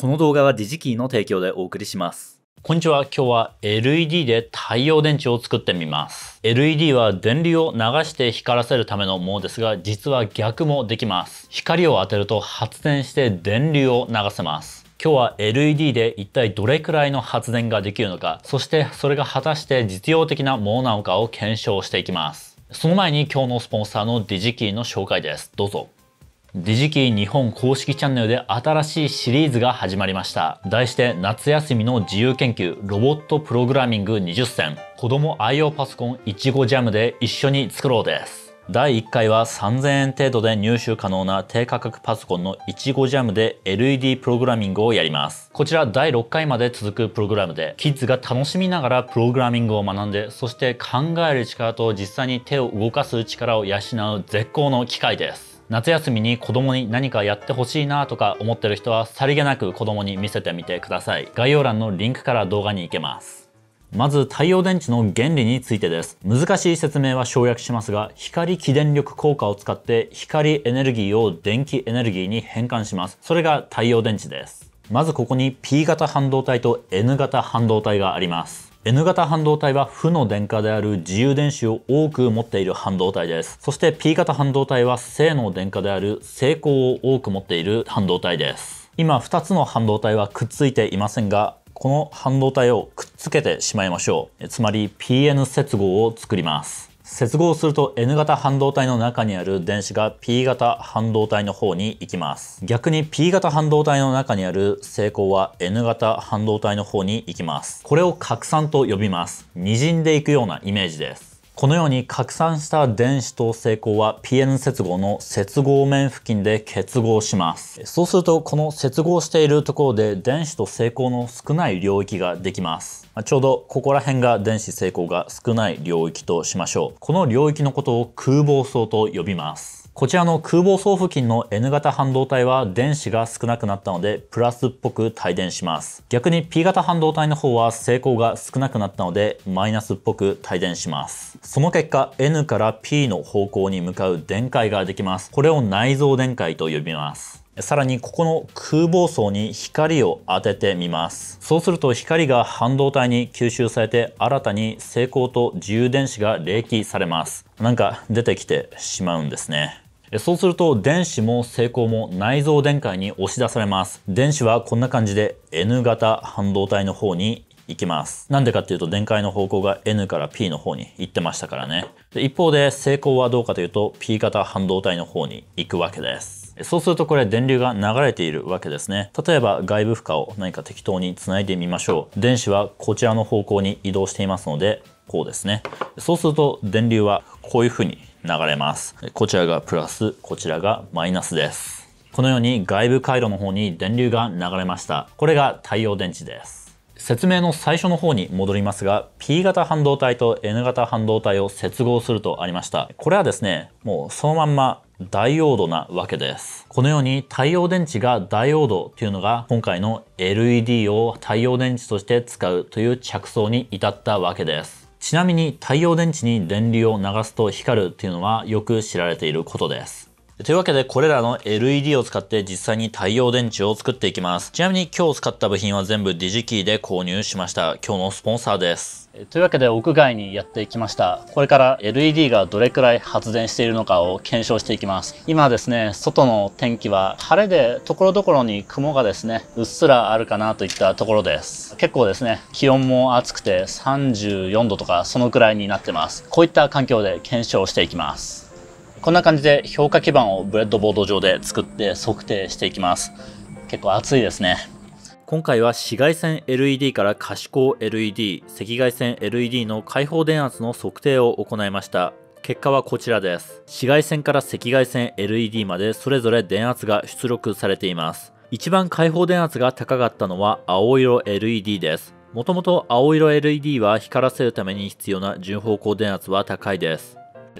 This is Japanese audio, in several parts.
この動画はディジキーの提供でお送りします。こんにちは。今日は LED で太陽電池を作ってみます。LED は電流を流して光らせるためのものですが、実は逆もできます。光を当てると発電して電流を流せます。今日は LED で一体どれくらいの発電ができるのか、そしてそれが果たして実用的なものなのかを検証していきます。その前に今日のスポンサーのディジキーの紹介です。どうぞ。ディジキ日本公式チャンネルで新しいシリーズが始まりました。題して夏休みの自由研究ロボットプログラミング20選子供愛用パソコンいちごジャムで一緒に作ろうです。第1回は3000円程度で入手可能な低価格パソコンのいちごジャムで LED プログラミングをやります。こちら第6回まで続くプログラムで、キッズが楽しみながらプログラミングを学んで、そして考える力と実際に手を動かす力を養う絶好の機会です。夏休みに子供に何かやってほしいなとか思ってる人はさりげなく子供に見せてみてください概要欄のリンクから動画に行けますまず太陽電池の原理についてです。難しい説明は省略しますが、光起電力効果を使って光エネルギーを電気エネルギーに変換します。それが太陽電池です。まずここに P 型半導体と N 型半導体があります。N 型半導体は負の電荷である自由電子を多く持っている半導体です。そして P 型半導体は正の電荷である正功を多く持っている半導体です。今2つの半導体はくっついていませんが、この半導体をくっつけてしまいましょう。つまり PN 接合を作ります。接合すると N 型半導体の中にある電子が P 型半導体の方に行きます。逆に P 型半導体の中にある成功は N 型半導体の方に行きます。これを拡散と呼びます。滲んでいくようなイメージです。このように拡散した電子と成功は PN 接合の接合面付近で結合します。そうするとこの接合しているところで電子と成功の少ない領域ができます。まあ、ちょうどここら辺が電子成功が少ない領域としましょう。この領域のことを空房層と呼びます。こちらの空母層付近の N 型半導体は電子が少なくなったのでプラスっぽく帯電します。逆に P 型半導体の方は成功が少なくなったのでマイナスっぽく帯電します。その結果 N から P の方向に向かう電解ができます。これを内蔵電解と呼びます。さらにここの空房層に光を当ててみますそうすると光が半導体に吸収されて新たに成功と自由電子が冷気されますなんか出てきてしまうんですねそうすると電子も成功も内蔵電解に押し出されます電子はこんな感じで N 型半導体の方に行きます。なんでかっていうと電解の方向が N から P の方に行ってましたからね。で一方で成功はどうかというと P 型半導体の方に行くわけです。そうするとこれ電流が流れているわけですね。例えば外部負荷を何か適当につないでみましょう。電子はこちらの方向に移動していますので、こうですね。そうすると電流はこういう風に流れます。こちらがプラス、こちらがマイナスです。このように外部回路の方に電流が流れました。これが太陽電池です。説明の最初の方に戻りますが P 型半導体と N 型半導体を接合するとありましたこれはですねもうそのまんまダイオードなわけですこのように太陽電池がダイオードというのが今回の LED を太陽電池として使うという着想に至ったわけですちなみに太陽電池に電流を流すと光るというのはよく知られていることですというわけで、これらの LED を使って実際に太陽電池を作っていきます。ちなみに今日使った部品は全部ディジキーで購入しました。今日のスポンサーです。というわけで屋外にやっていきました。これから LED がどれくらい発電しているのかを検証していきます。今ですね、外の天気は晴れでところどころに雲がですね、うっすらあるかなといったところです。結構ですね、気温も暑くて34度とかそのくらいになってます。こういった環境で検証していきます。こんな感じで評価基盤をブレッドボード上で作って測定していきます。結構熱いですね。今回は紫外線 LED から可視光 LED、赤外線 LED の開放電圧の測定を行いました。結果はこちらです。紫外線から赤外線 LED までそれぞれ電圧が出力されています。一番開放電圧が高かったのは青色 LED です。もともと青色 LED は光らせるために必要な純方向電圧は高いです。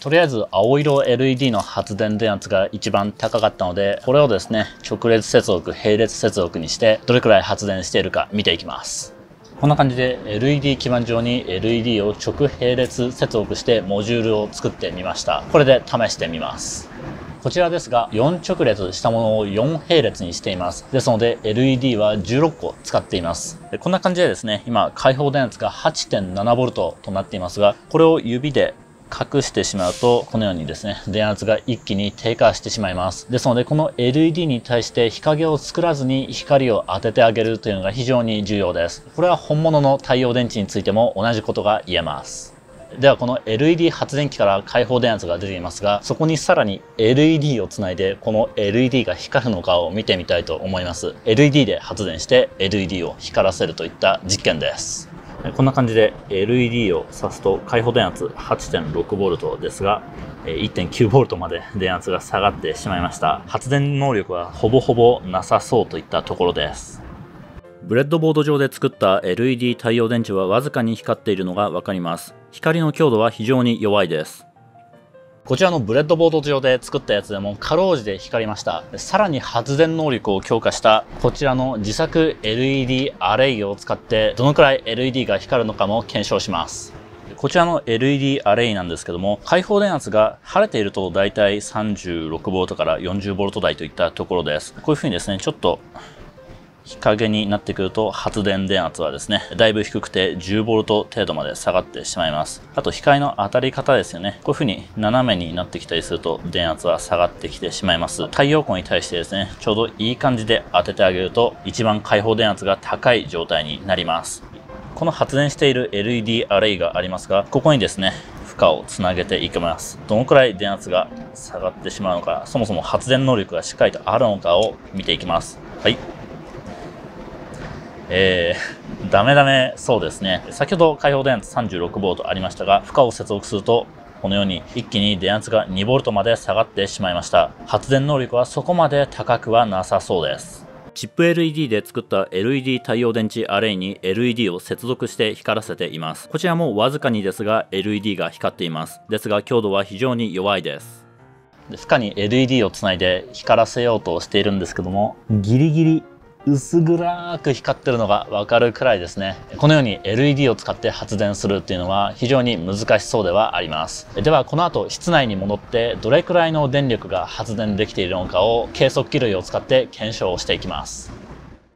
とりあえず青色 LED の発電電圧が一番高かったので、これをですね、直列接続、並列接続にして、どれくらい発電しているか見ていきます。こんな感じで LED 基板上に LED を直並列接続してモジュールを作ってみました。これで試してみます。こちらですが、4直列したものを4並列にしています。ですので、LED は16個使っています。こんな感じでですね、今、開放電圧が 8.7V となっていますが、これを指で隠してしまうと、このようにですね、電圧が一気に低下してしまいます。ですので、この LED に対して日陰を作らずに光を当ててあげるというのが非常に重要です。これは本物の太陽電池についても同じことが言えます。ではこの LED 発電機から開放電圧が出ていますがそこにさらに LED をつないでこの LED が光るのかを見てみたいと思います LED で発電して LED を光らせるといった実験ですこんな感じで LED を挿すと開放電圧 8.6V ですが 1.9V まで電圧が下がってしまいました発電能力はほぼほぼなさそうといったところですブレッドボード上で作った LED 太陽電池はわずかに光っているのがわかります光の強度は非常に弱いですこちらのブレッドボード上で作ったやつでもかろうじて光りました。さらに発電能力を強化したこちらの自作 LED アレイを使ってどのくらい LED が光るのかも検証します。こちらの LED アレイなんですけども、開放電圧が晴れていると大体 36V から 40V 台といったところです。こういう風にですね、ちょっと日陰になってくると発電電圧はですね、だいぶ低くて 10V 程度まで下がってしまいます。あと光の当たり方ですよね。こういう風に斜めになってきたりすると電圧は下がってきてしまいます。太陽光に対してですね、ちょうどいい感じで当ててあげると一番開放電圧が高い状態になります。この発電している LED アレイがありますが、ここにですね、負荷をつなげていきます。どのくらい電圧が下がってしまうのか、そもそも発電能力がしっかりとあるのかを見ていきます。はい。えー、ダメダメそうですね。先ほど開放電圧36ボトありましたが、負荷を接続すると、このように一気に電圧が 2V まで下がってしまいました。発電能力はそこまで高くはなさそうです。チップ LED で作った LED 太陽電池アレイに LED を接続して光らせています。こちらもわずかにですが LED が光っています。ですが強度は非常に弱いです。負荷に LED をつないで光らせようとしているんですけども、ギリギリ薄暗く光ってるのがわかるくらいですねこのように LED を使って発電するっていうのは非常に難しそうではありますではこの後室内に戻ってどれくらいの電力が発電できているのかを計測器類を使って検証をしていきます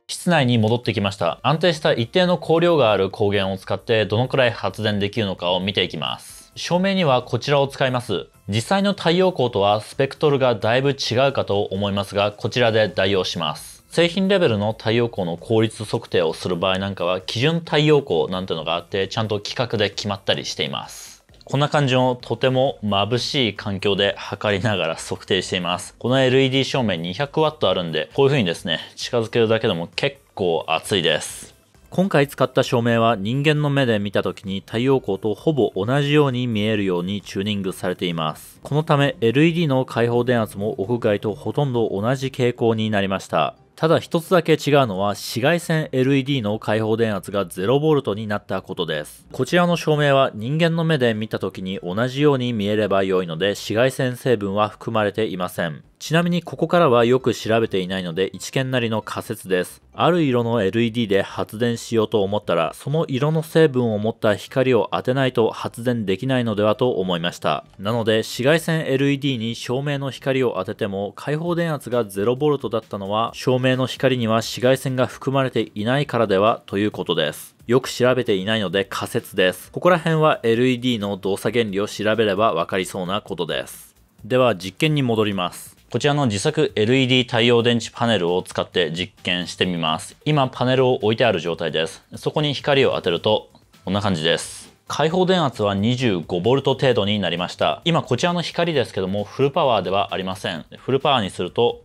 室内に戻ってきました安定した一定の光量がある光源を使ってどのくらい発電できるのかを見ていきます照明にはこちらを使います実際の太陽光とはスペクトルがだいぶ違うかと思いますがこちらで代用します製品レベルの太陽光の効率測定をする場合なんかは基準太陽光なんてのがあってちゃんと規格で決まったりしていますこんな感じのとても眩しい環境で測りながら測定していますこの LED 照明 200W あるんでこういう風にですね近づけるだけでも結構熱いです今回使った照明は人間の目で見た時に太陽光とほぼ同じように見えるようにチューニングされています。このため LED の開放電圧も屋外とほとんど同じ傾向になりました。ただ一つだけ違うのは紫外線 LED の開放電圧が 0V になったことです。こちらの照明は人間の目で見た時に同じように見えれば良いので紫外線成分は含まれていません。ちなみにここからはよく調べていないので一見なりの仮説です。ある色の LED で発電しようと思ったら、その色の成分を持った光を当てないと発電できないのではと思いました。なので紫外線 LED に照明の光を当てても開放電圧が 0V だったのは照明の光には紫外線が含まれていないからではということです。よく調べていないので仮説です。ここら辺は LED の動作原理を調べればわかりそうなことです。では実験に戻ります。こちらの自作 LED 太陽電池パネルを使って実験してみます。今パネルを置いてある状態です。そこに光を当てるとこんな感じです。開放電圧は 25V 程度になりました。今こちらの光ですけどもフルパワーではありません。フルパワーにすると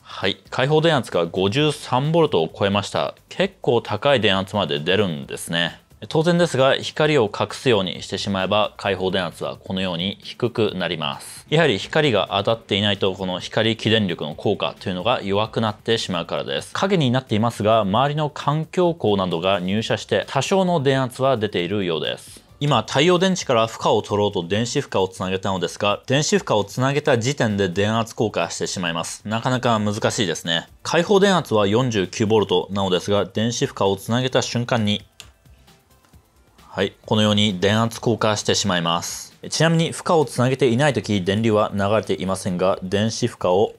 はい、開放電圧が 53V を超えました。結構高い電圧まで出るんですね。当然ですが光を隠すようにしてしまえば開放電圧はこのように低くなりますやはり光が当たっていないとこの光起電力の効果というのが弱くなってしまうからです影になっていますが周りの環境光などが入射して多少の電圧は出ているようです今、太陽電池から負荷を取ろうと電子負荷をつなげたのですが、電子負荷をつなげた時点で電圧降下してしまいます。なかなか難しいですね。開放電圧は 49V なのですが、電子負荷をつなげた瞬間にはい、このように電圧降下してしまいます。ちなみに負荷をつなげていない時電流は流れていませんが電子負荷を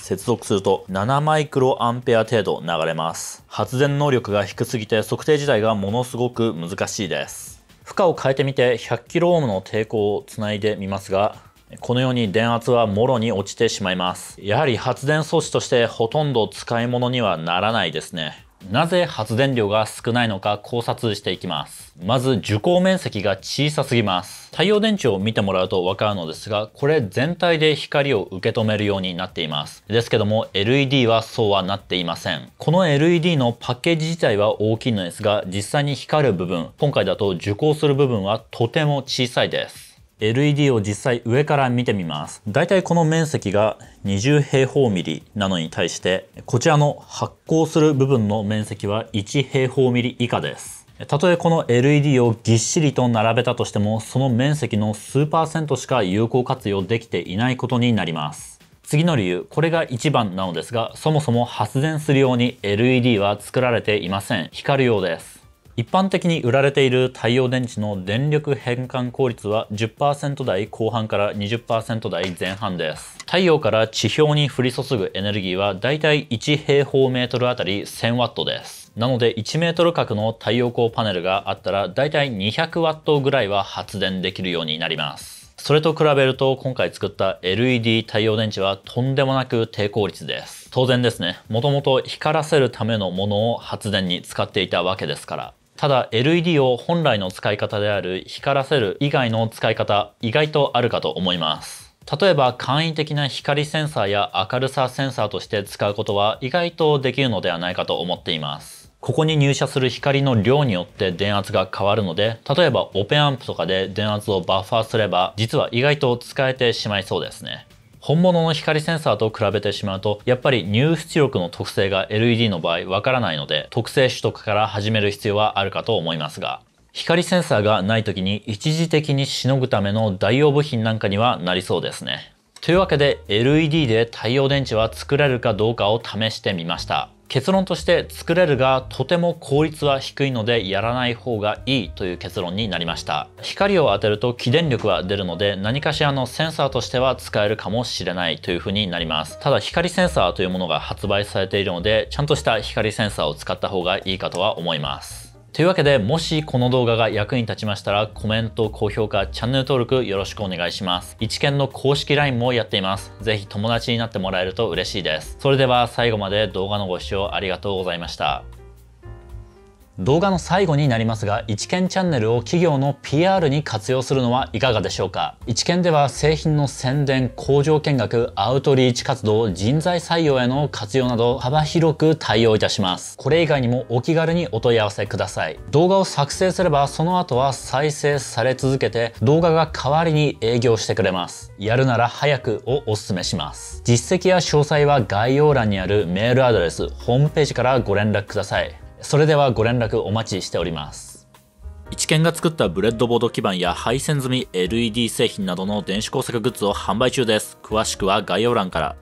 接続すると7マイクロアンペア程度流れます発電能力が低すぎて測定自体がものすごく難しいです負荷を変えてみて 100kΩ の抵抗をつないでみますがこのように電圧はもろに落ちてしまいますやはり発電装置としてほとんど使い物にはならないですねなぜ発電量が少ないのか考察していきます。まず受光面積が小さすぎます。太陽電池を見てもらうとわかるのですが、これ全体で光を受け止めるようになっています。ですけども LED はそうはなっていません。この LED のパッケージ自体は大きいのですが、実際に光る部分、今回だと受光する部分はとても小さいです。LED を実際上から見てみますだいたいこの面積が20平方ミリなのに対してこちらの発光する部分の面積は1平方ミリ以下ですたとえこの LED をぎっしりと並べたとしてもその面積の数パーセントしか有効活用できていないことになります次の理由これが1番なのですがそもそも発電するように LED は作られていません光るようです一般的に売られている太陽電池の電力変換効率は10%台後半から20%台前半です太陽から地表に降り注ぐエネルギーはだいたい1平方メートルあたり 1000W ですなので1メートル角の太陽光パネルがあったらだいたい2 0 0トぐらいは発電できるようになりますそれと比べると今回作った LED 太陽電池はとんでもなく低効率です。当然ですね、もともと光らせるためのものを発電に使っていたわけですから。ただ LED を本来の使い方である光らせる以外の使い方意外とあるかと思います例えば簡易的な光センサーや明るさセンサーとして使うことは意外とできるのではないかと思っていますここに入射する光の量によって電圧が変わるので、例えばオペアンプとかで電圧をバッファーすれば、実は意外と使えてしまいそうですね。本物の光センサーと比べてしまうとやっぱり入出力の特性が LED の場合わからないので特性取得から始める必要はあるかと思いますが光センサーがない時に一時的にしのぐための代用部品なんかにはなりそうですね。というわけで LED で太陽電池は作れるかどうかを試してみました。結論として作れるがとても効率は低いのでやらない方がいいという結論になりました光を当てると起電力は出るので何かしらのセンサーとしては使えるかもしれないというふうになりますただ光センサーというものが発売されているのでちゃんとした光センサーを使った方がいいかとは思いますというわけでもしこの動画が役に立ちましたらコメント、高評価、チャンネル登録よろしくお願いします。一見の公式 LINE もやっています。ぜひ友達になってもらえると嬉しいです。それでは最後まで動画のご視聴ありがとうございました。動画の最後になりますが、一見チャンネルを企業の PR に活用するのはいかがでしょうか一見では製品の宣伝、工場見学、アウトリーチ活動、人材採用への活用など幅広く対応いたします。これ以外にもお気軽にお問い合わせください。動画を作成すればその後は再生され続けて動画が代わりに営業してくれます。やるなら早くをお勧めします。実績や詳細は概要欄にあるメールアドレス、ホームページからご連絡ください。それではご連絡お待ちしております。一見が作ったブレッドボード基板や配線済み LED 製品などの電子工作グッズを販売中です。詳しくは概要欄から。